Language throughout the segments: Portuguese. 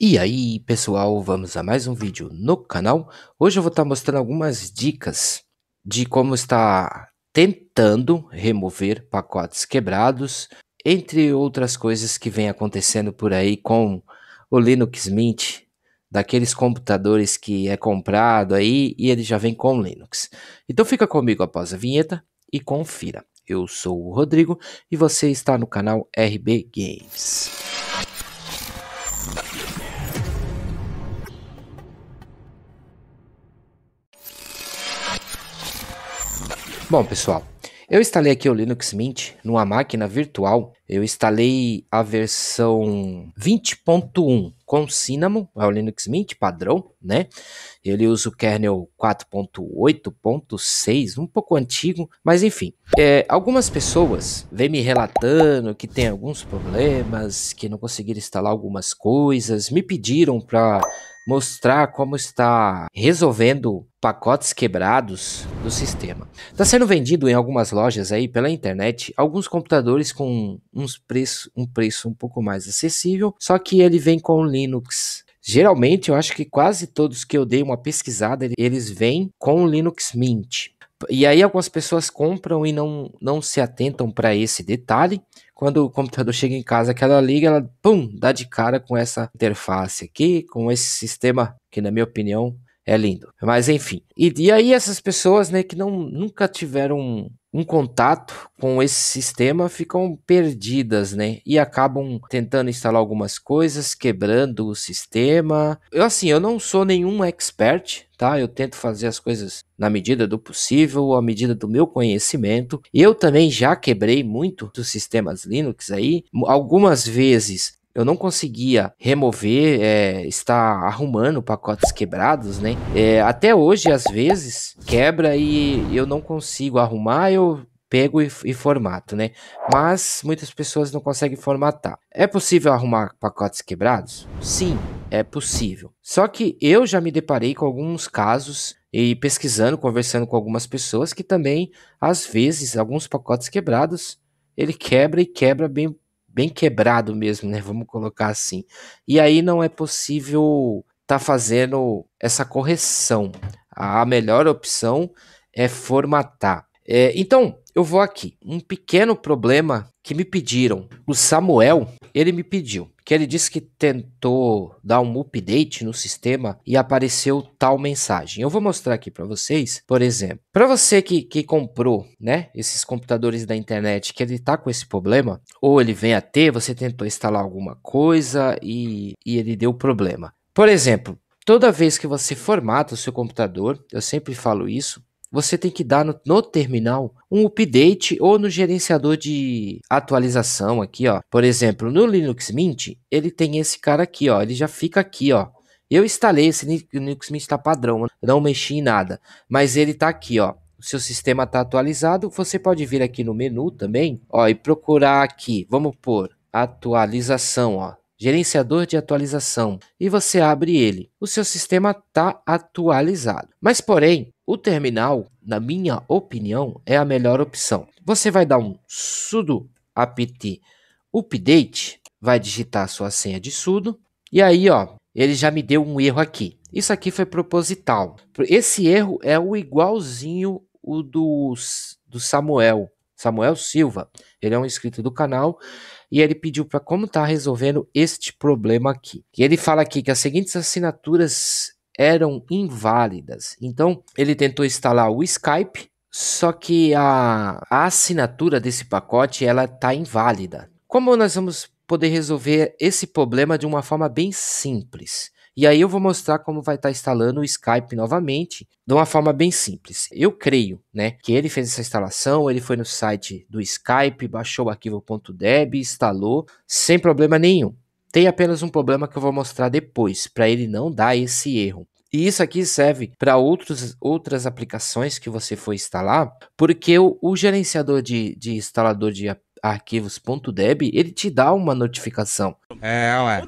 E aí pessoal, vamos a mais um vídeo no canal. Hoje eu vou estar tá mostrando algumas dicas de como está tentando remover pacotes quebrados, entre outras coisas que vem acontecendo por aí com o Linux Mint, daqueles computadores que é comprado aí e ele já vem com Linux. Então fica comigo após a vinheta e confira. Eu sou o Rodrigo e você está no canal RB Games. Bom, pessoal, eu instalei aqui o Linux Mint numa máquina virtual. Eu instalei a versão 20.1 com Cinnamon, é o Linux Mint padrão, né? Ele usa o kernel 4.8.6, um pouco antigo, mas enfim. É, algumas pessoas vêm me relatando que tem alguns problemas, que não conseguiram instalar algumas coisas, me pediram para mostrar como está resolvendo pacotes quebrados do sistema. Está sendo vendido em algumas lojas aí pela internet alguns computadores com uns preço, um preço um pouco mais acessível, só que ele vem com Linux. Geralmente, eu acho que quase todos que eu dei uma pesquisada, eles vêm com Linux Mint. E aí algumas pessoas compram e não, não se atentam para esse detalhe, quando o computador chega em casa, que ela liga, ela pum, dá de cara com essa interface aqui, com esse sistema que, na minha opinião, é lindo. Mas enfim. E, e aí essas pessoas, né, que não, nunca tiveram um contato com esse sistema ficam perdidas, né? E acabam tentando instalar algumas coisas, quebrando o sistema. Eu assim, eu não sou nenhum expert, tá? Eu tento fazer as coisas na medida do possível, à medida do meu conhecimento. Eu também já quebrei muito dos sistemas Linux aí. Algumas vezes eu não conseguia remover, é, estar arrumando pacotes quebrados, né? É, até hoje, às vezes, quebra e eu não consigo arrumar, eu pego e, e, formato, né? Mas muitas pessoas não conseguem formatar. É possível arrumar pacotes quebrados? Sim, é possível. Só que eu já me deparei com alguns casos e pesquisando, conversando com algumas pessoas que também, às vezes, alguns pacotes quebrados ele quebra e quebra bem bem quebrado mesmo, né? Vamos colocar assim. E aí não é possível tá fazendo essa correção. A melhor opção é formatar. É, então, eu vou aqui. Um pequeno problema que me pediram. O Samuel, ele me pediu. Que ele disse que tentou dar um update no sistema e apareceu tal mensagem. Eu vou mostrar aqui para vocês, por exemplo. Para você que, que comprou, né, esses computadores da internet que ele está com esse problema, ou ele vem a ter, você tentou instalar alguma coisa e, e ele deu problema. Por exemplo, toda vez que você formata o seu computador, eu sempre falo isso, você tem que dar no, no terminal um update ou no gerenciador de atualização aqui, ó. Por exemplo, no Linux Mint, ele tem esse cara aqui, ó. Ele já fica aqui, ó. Eu instalei esse Linux Mint tá padrão, né? não mexi em nada, mas ele tá aqui, ó. O seu sistema tá atualizado, você pode vir aqui no menu também, ó, e procurar aqui. Vamos por atualização, ó gerenciador de atualização, e você abre ele. O seu sistema está atualizado. Mas, porém, o terminal, na minha opinião, é a melhor opção. Você vai dar um sudo apt update, vai digitar sua senha de sudo e aí, ó, ele já me deu um erro aqui. Isso aqui foi proposital. Esse erro é o igualzinho o do, do Samuel, Samuel Silva. Ele é um inscrito do canal e ele pediu para como tá resolvendo este problema aqui. E ele fala aqui que as seguintes assinaturas eram inválidas. Então, ele tentou instalar o Skype, só que a, a assinatura desse pacote ela está inválida. Como nós vamos poder resolver esse problema de uma forma bem simples? E aí eu vou mostrar como vai estar tá instalando o Skype novamente, de uma forma bem simples. Eu creio, né, que ele fez essa instalação, ele foi no site do Skype, baixou o arquivo.deb, instalou sem problema nenhum. Tem apenas um problema que eu vou mostrar depois, para ele não dar esse erro. E isso aqui serve para outras aplicações que você for instalar, porque o, o gerenciador de, de, instalador de arquivos.deb ele te dá uma notificação. É, ué.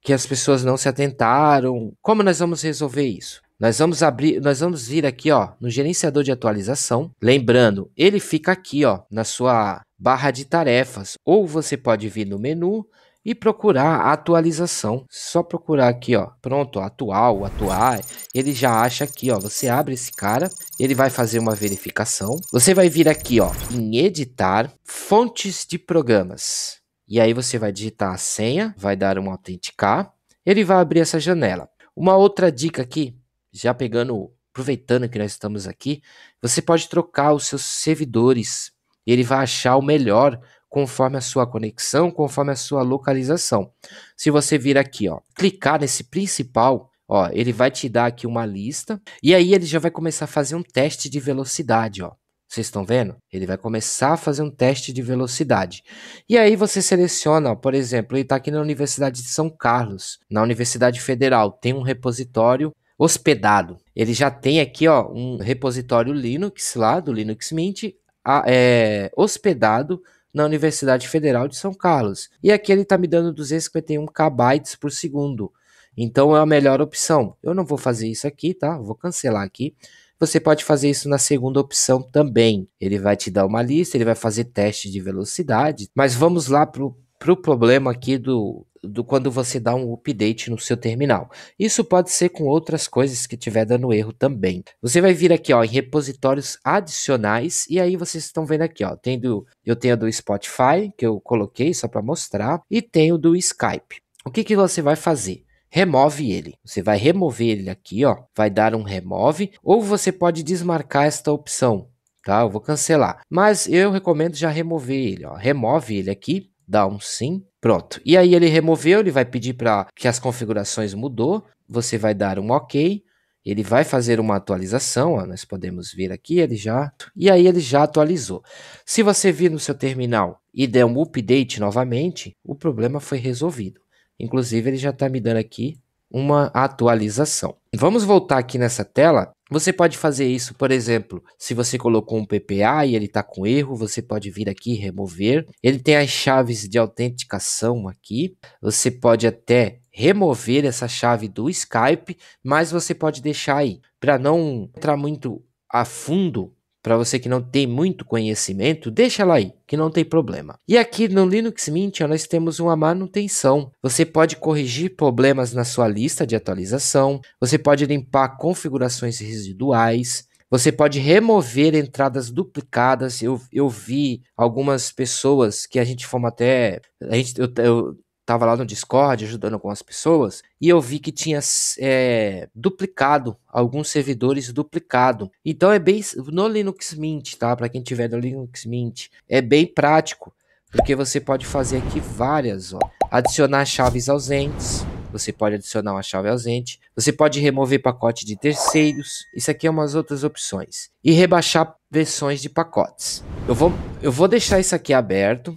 Que as pessoas não se atentaram. Como nós vamos resolver isso? Nós vamos abrir, nós vamos vir aqui, ó, no gerenciador de atualização. Lembrando, ele fica aqui, ó, na sua barra de tarefas. Ou você pode vir no menu e procurar a atualização. Só procurar aqui, ó, pronto, atual, atuar, ele já acha aqui, ó, você abre esse cara, ele vai fazer uma verificação. Você vai vir aqui, ó, em editar, fontes de programas. E aí você vai digitar a senha, vai dar um autenticar, ele vai abrir essa janela. Uma outra dica aqui, já pegando, aproveitando que nós estamos aqui, você pode trocar os seus servidores. Ele vai achar o melhor conforme a sua conexão, conforme a sua localização. Se você vir aqui, ó, clicar nesse principal, ó, ele vai te dar aqui uma lista e aí ele já vai começar a fazer um teste de velocidade, ó. Vocês estão vendo? Ele vai começar a fazer um teste de velocidade. E aí você seleciona, por exemplo, ele está aqui na Universidade de São Carlos, na Universidade Federal, tem um repositório hospedado. Ele já tem aqui ó, um repositório Linux lá, do Linux Mint, a, é, hospedado na Universidade Federal de São Carlos. E aqui ele está me dando 251 KB por segundo. Então é a melhor opção. Eu não vou fazer isso aqui, tá? Vou cancelar aqui. Você pode fazer isso na segunda opção também. Ele vai te dar uma lista, ele vai fazer teste de velocidade. Mas vamos lá para o pro problema aqui do do quando você dá um update no seu terminal. Isso pode ser com outras coisas que tiver dando erro também. Você vai vir aqui ó, em repositórios adicionais e aí vocês estão vendo aqui, ó, tem do, eu tenho do Spotify que eu coloquei só para mostrar e tenho do Skype. O que, que você vai fazer? remove ele. Você vai remover ele aqui, ó, vai dar um remove, ou você pode desmarcar esta opção, tá? Eu vou cancelar, mas eu recomendo já remover ele, ó. Remove ele aqui, dá um sim, Pronto. E aí ele removeu, ele vai pedir para que as configurações mudou, você vai dar um OK, ele vai fazer uma atualização, ó, nós podemos vir aqui, ele já, e aí ele já atualizou. Se você vir no seu terminal e der um update novamente, o problema foi resolvido. Inclusive ele já está me dando aqui uma atualização. Vamos voltar aqui nessa tela. Você pode fazer isso, por exemplo, se você colocou um PPA e ele está com erro, você pode vir aqui e remover. Ele tem as chaves de autenticação aqui. Você pode até remover essa chave do Skype, mas você pode deixar aí para não entrar muito a fundo para você que não tem muito conhecimento, deixa ela aí, que não tem problema. E aqui no Linux Mint nós temos uma manutenção. Você pode corrigir problemas na sua lista de atualização, você pode limpar configurações residuais, você pode remover entradas duplicadas. Eu, eu vi algumas pessoas que a gente forma até. A gente, eu, eu, estava lá no Discord ajudando algumas pessoas e eu vi que tinha é, duplicado alguns servidores duplicado. Então é bem no Linux Mint, tá? Para quem tiver no Linux Mint, é bem prático porque você pode fazer aqui várias, ó, adicionar chaves ausentes. Você pode adicionar uma chave ausente. Você pode remover pacote de terceiros. Isso aqui é umas outras opções. E rebaixar versões de pacotes. Eu vou, eu vou deixar isso aqui aberto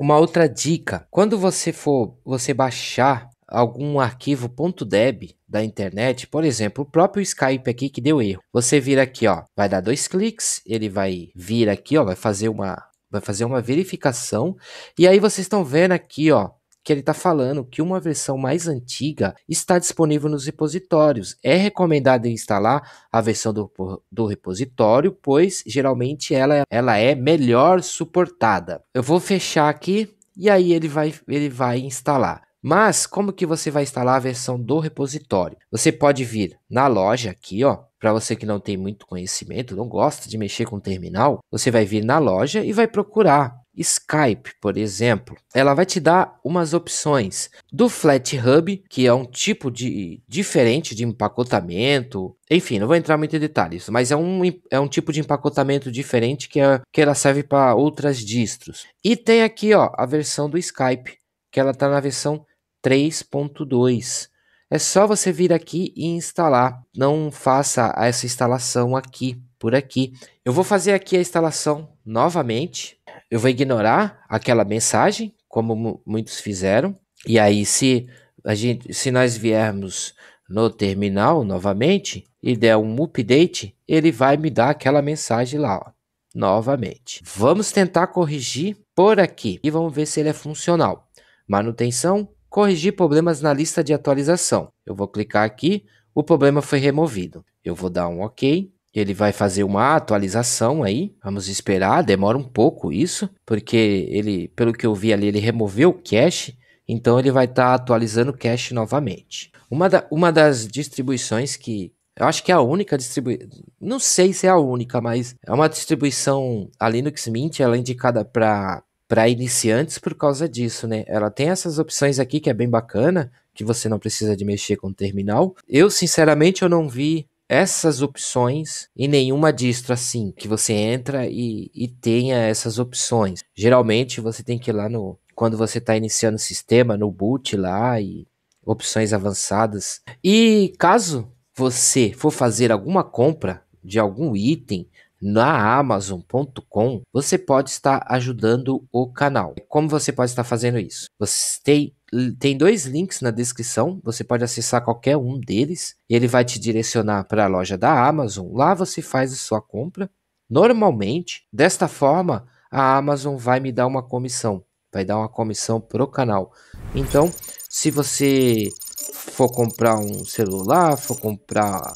Uma outra dica, quando você for você baixar algum arquivo .deb da internet, por exemplo, o próprio Skype aqui que deu erro. Você vir aqui, ó, vai dar dois cliques, ele vai vir aqui, ó, vai fazer uma vai fazer uma verificação. E aí vocês estão vendo aqui, ó, que ele está falando que uma versão mais antiga está disponível nos repositórios. É recomendado instalar a versão do, do repositório, pois geralmente ela, ela é melhor suportada. Eu vou fechar aqui e aí ele vai, ele vai instalar. Mas como que você vai instalar a versão do repositório? Você pode vir na loja aqui, ó. Para você que não tem muito conhecimento, não gosta de mexer com terminal, você vai vir na loja e vai procurar Skype, por exemplo. Ela vai te dar umas opções do FlatHub, que é um tipo de diferente de empacotamento. Enfim, não vou entrar muito em detalhes, mas é um, é um tipo de empacotamento diferente que, é, que ela serve para outras distros. E tem aqui ó, a versão do Skype, que ela está na versão 3.2. É só você vir aqui e instalar. Não faça essa instalação aqui, por aqui. Eu vou fazer aqui a instalação novamente eu vou ignorar aquela mensagem, como muitos fizeram. E aí, se a gente, se nós viermos no terminal novamente e der um update, ele vai me dar aquela mensagem lá, ó, novamente. Vamos tentar corrigir por aqui e vamos ver se ele é funcional. Manutenção, corrigir problemas na lista de atualização. Eu vou clicar aqui, o problema foi removido. Eu vou dar um OK ele vai fazer uma atualização aí. Vamos esperar, demora um pouco isso, porque ele, pelo que eu vi ali, ele removeu o cache, então ele vai estar tá atualizando o cache novamente. Uma, da, uma das distribuições que eu acho que é a única distribuição. Não sei se é a única, mas é uma distribuição. A Linux Mint ela é indicada para para iniciantes por causa disso, né? Ela tem essas opções aqui que é bem bacana, que você não precisa de mexer com o terminal. Eu, sinceramente, eu não vi essas opções e nenhuma distro assim que você entra e, e tenha essas opções. Geralmente você tem que ir lá no quando você está iniciando o sistema no boot lá e opções avançadas. E caso você for fazer alguma compra de algum item na Amazon.com, você pode estar ajudando o canal. Como você pode estar fazendo isso? Você tem, tem dois links na descrição, você pode acessar qualquer um deles. Ele vai te direcionar para a loja da Amazon. Lá você faz a sua compra. Normalmente, desta forma, a Amazon vai me dar uma comissão, vai dar uma comissão pro canal. Então, se você for comprar um celular, for comprar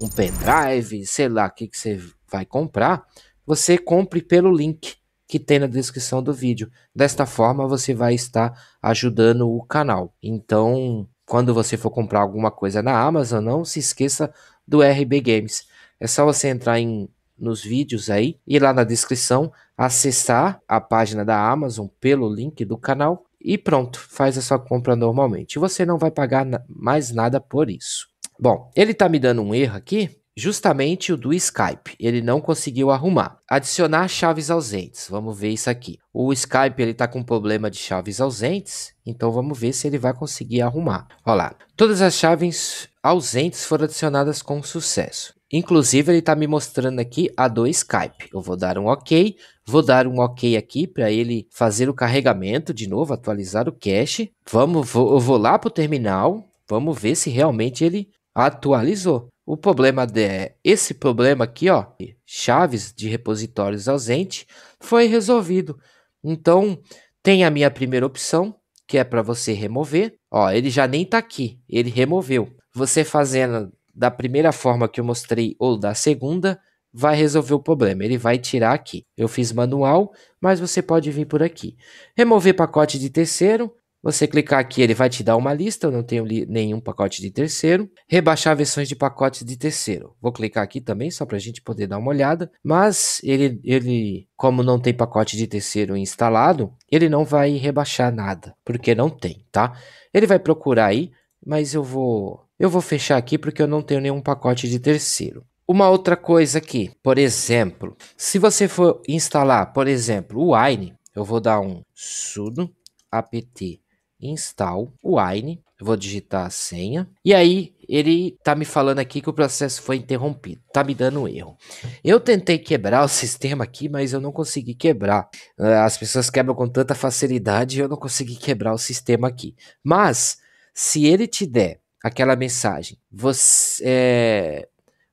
um pendrive, sei lá, o que, que você vai comprar, você compre pelo link que tem na descrição do vídeo. Desta forma, você vai estar ajudando o canal. Então, quando você for comprar alguma coisa na Amazon, não se esqueça do RB Games. É só você entrar em, nos vídeos aí e lá na descrição acessar a página da Amazon pelo link do canal e pronto, faz a sua compra normalmente. Você não vai pagar na mais nada por isso. Bom, ele tá me dando um erro aqui, Justamente o do Skype, ele não conseguiu arrumar. Adicionar chaves ausentes, vamos ver isso aqui. O Skype ele está com problema de chaves ausentes, então vamos ver se ele vai conseguir arrumar. Olha lá, todas as chaves ausentes foram adicionadas com sucesso. Inclusive, ele está me mostrando aqui a do Skype. Eu vou dar um OK, vou dar um OK aqui para ele fazer o carregamento de novo, atualizar o cache. Vamos, vou, eu vou lá para o terminal, vamos ver se realmente ele atualizou. O problema de esse problema aqui, ó, chaves de repositórios ausente, foi resolvido. Então, tem a minha primeira opção, que é para você remover. Ó, ele já nem está aqui, ele removeu. Você fazendo da primeira forma que eu mostrei ou da segunda, vai resolver o problema. Ele vai tirar aqui. Eu fiz manual, mas você pode vir por aqui. Remover pacote de terceiro, você clicar aqui, ele vai te dar uma lista. Eu não tenho nenhum pacote de terceiro. Rebaixar versões de pacotes de terceiro. Vou clicar aqui também, só para a gente poder dar uma olhada. Mas ele, ele, como não tem pacote de terceiro instalado, ele não vai rebaixar nada, porque não tem, tá? Ele vai procurar aí, mas eu vou, eu vou fechar aqui porque eu não tenho nenhum pacote de terceiro. Uma outra coisa aqui, por exemplo, se você for instalar, por exemplo, o Wine, eu vou dar um sudo apt install wine, vou digitar a senha, e aí ele tá me falando aqui que o processo foi interrompido, tá me dando um erro. Eu tentei quebrar o sistema aqui, mas eu não consegui quebrar. Ah, as pessoas quebram com tanta facilidade, eu não consegui quebrar o sistema aqui. Mas se ele te der aquela mensagem, você, é,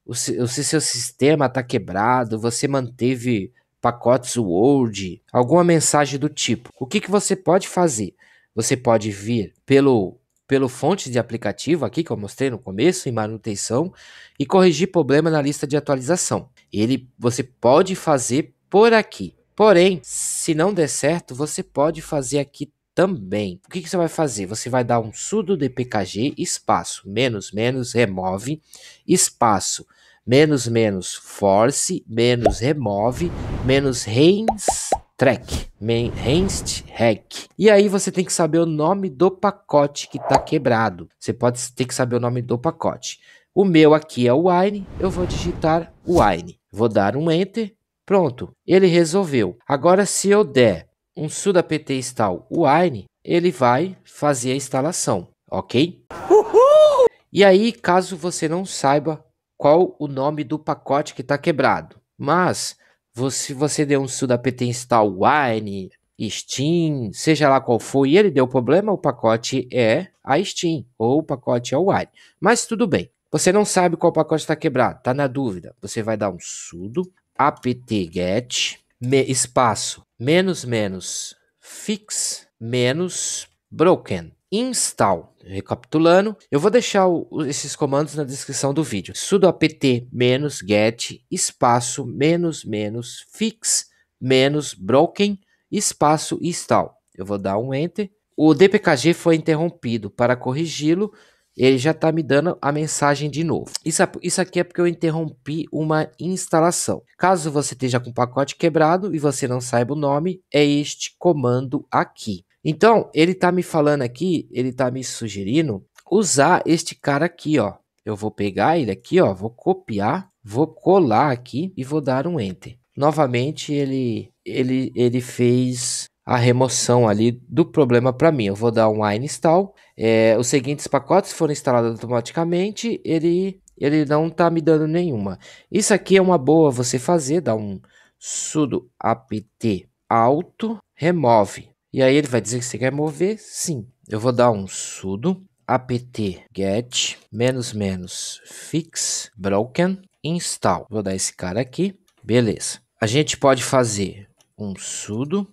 o, se seu sistema está quebrado, você manteve pacotes Word, alguma mensagem do tipo, o que, que você pode fazer? Você pode vir pelo pelo fonte de aplicativo aqui que eu mostrei no começo em manutenção e corrigir problema na lista de atualização. Ele você pode fazer por aqui. Porém, se não der certo, você pode fazer aqui também. O que, que você vai fazer? Você vai dar um sudo dpkg espaço menos menos remove espaço menos menos force menos remove menos reinstall Track, Mainhast Hack. E aí você tem que saber o nome do pacote que está quebrado. Você pode ter que saber o nome do pacote. O meu aqui é o Wine, eu vou digitar Wine. Vou dar um Enter, pronto. Ele resolveu. Agora se eu der um sudo apt install Wine, ele vai fazer a instalação, ok? Uhul! E aí, caso você não saiba qual o nome do pacote que está quebrado, mas você, você deu um apt install Wine, Steam, seja lá qual for, e ele deu problema, o pacote é a Steam, ou o pacote é o Wine. Mas tudo bem. Você não sabe qual pacote está quebrado, está na dúvida. Você vai dar um sudo apt-get me, espaço menos menos fix menos broken install Recapitulando, eu vou deixar o, esses comandos na descrição do vídeo. sudo apt get espaço menos menos fix menos broken espaço install. Eu vou dar um enter. O dpkg foi interrompido para corrigi-lo. Ele já está me dando a mensagem de novo. Isso, isso aqui é porque eu interrompi uma instalação. Caso você esteja com o pacote quebrado e você não saiba o nome, é este comando aqui. Então, ele tá me falando aqui, ele tá me sugerindo usar este cara aqui, ó. Eu vou pegar ele aqui, ó, vou copiar, vou colar aqui e vou dar um enter. Novamente ele ele ele fez a remoção ali do problema para mim. Eu vou dar um install. É, os seguintes pacotes foram instalados automaticamente. Ele ele não tá me dando nenhuma. Isso aqui é uma boa você fazer, dá um sudo apt auto remove e aí ele vai dizer que você quer mover, sim. Eu vou dar um sudo apt get menos menos fix broken install. Vou dar esse cara aqui, beleza. A gente pode fazer um sudo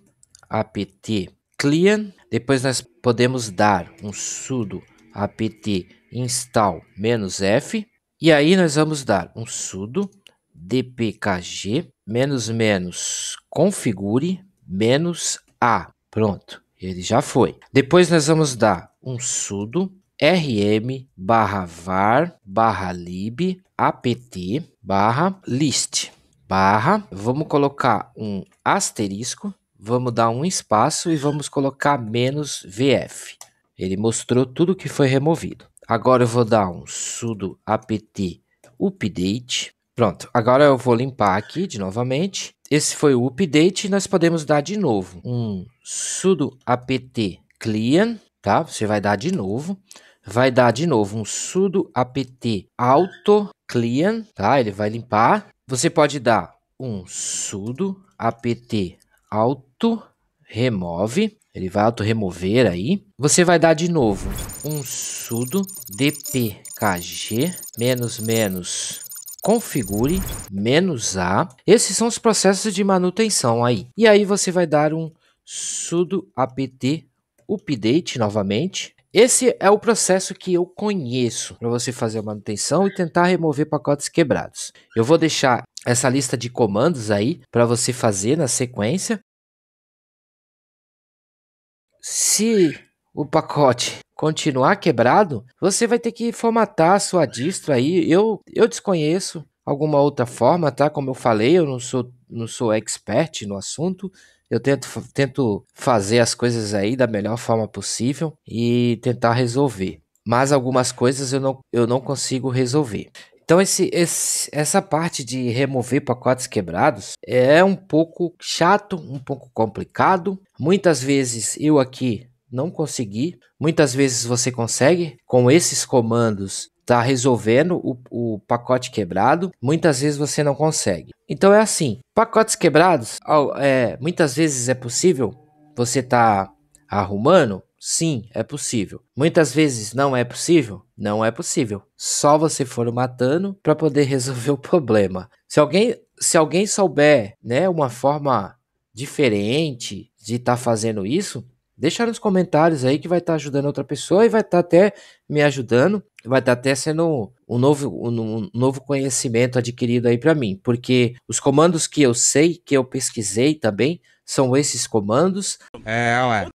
apt clean, depois nós podemos dar um sudo apt install menos f e aí nós vamos dar um sudo dpkg menos menos configure menos a Pronto, ele já foi. Depois nós vamos dar um sudo rm barra var barra lib apt barra list barra, vamos colocar um asterisco, vamos dar um espaço e vamos colocar menos vf. Ele mostrou tudo que foi removido. Agora eu vou dar um sudo apt update. Pronto, agora eu vou limpar aqui de novamente esse foi o update. Nós podemos dar de novo um sudo apt clean, tá? Você vai dar de novo. Vai dar de novo um sudo apt auto clean, tá? Ele vai limpar. Você pode dar um sudo apt auto remove, ele vai auto remover aí. Você vai dar de novo um sudo dpkg menos menos configure, menos A. Esses são os processos de manutenção aí. E aí você vai dar um sudo apt update novamente. Esse é o processo que eu conheço para você fazer a manutenção e tentar remover pacotes quebrados. Eu vou deixar essa lista de comandos aí para você fazer na sequência. Se o pacote continuar quebrado, você vai ter que formatar a sua distro aí. Eu, eu desconheço alguma outra forma, tá? Como eu falei, eu não sou, não sou expert no assunto. Eu tento, tento fazer as coisas aí da melhor forma possível e tentar resolver. Mas algumas coisas eu não, eu não consigo resolver. Então, esse, esse, essa parte de remover pacotes quebrados é um pouco chato, um pouco complicado. Muitas vezes eu aqui não consegui. Muitas vezes você consegue com esses comandos tá resolvendo o, o, pacote quebrado, muitas vezes você não consegue. Então é assim, pacotes quebrados, é, muitas vezes é possível você tá arrumando? Sim, é possível. Muitas vezes não é possível? Não é possível. Só você for matando para poder resolver o problema. Se alguém, se alguém souber, né, uma forma diferente de estar tá fazendo isso, Deixar nos comentários aí que vai estar tá ajudando outra pessoa e vai estar tá até me ajudando, vai estar tá até sendo um novo, um, um novo conhecimento adquirido aí para mim, porque os comandos que eu sei, que eu pesquisei também, são esses comandos. É, ué.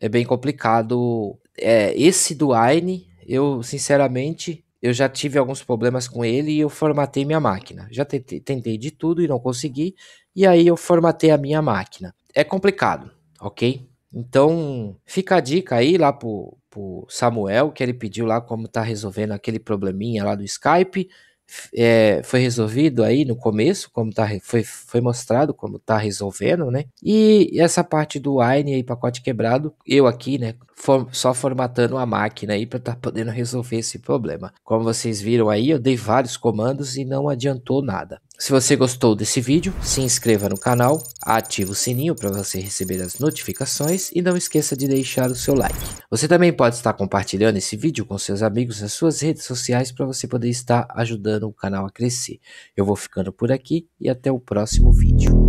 É bem complicado. É, esse do Aine, eu sinceramente, eu já tive alguns problemas com ele e eu formatei minha máquina. Já tentei, tentei de tudo e não consegui, e aí eu formatei a minha máquina. É complicado, ok? Então, fica a dica aí lá pro, pro Samuel, que ele pediu lá como tá resolvendo aquele probleminha lá do Skype. É, foi resolvido aí no começo, como tá, foi, foi mostrado como tá resolvendo, né? E essa parte do Wine aí, pacote quebrado, eu aqui, né, for, só formatando a máquina aí para tá podendo resolver esse problema. Como vocês viram aí, eu dei vários comandos e não adiantou nada. Se você gostou desse vídeo, se inscreva no canal, ative o sininho para você receber as notificações e não esqueça de deixar o seu like. Você também pode estar compartilhando esse vídeo com seus amigos nas suas redes sociais para você poder estar ajudando o canal a crescer. Eu vou ficando por aqui e até o próximo vídeo.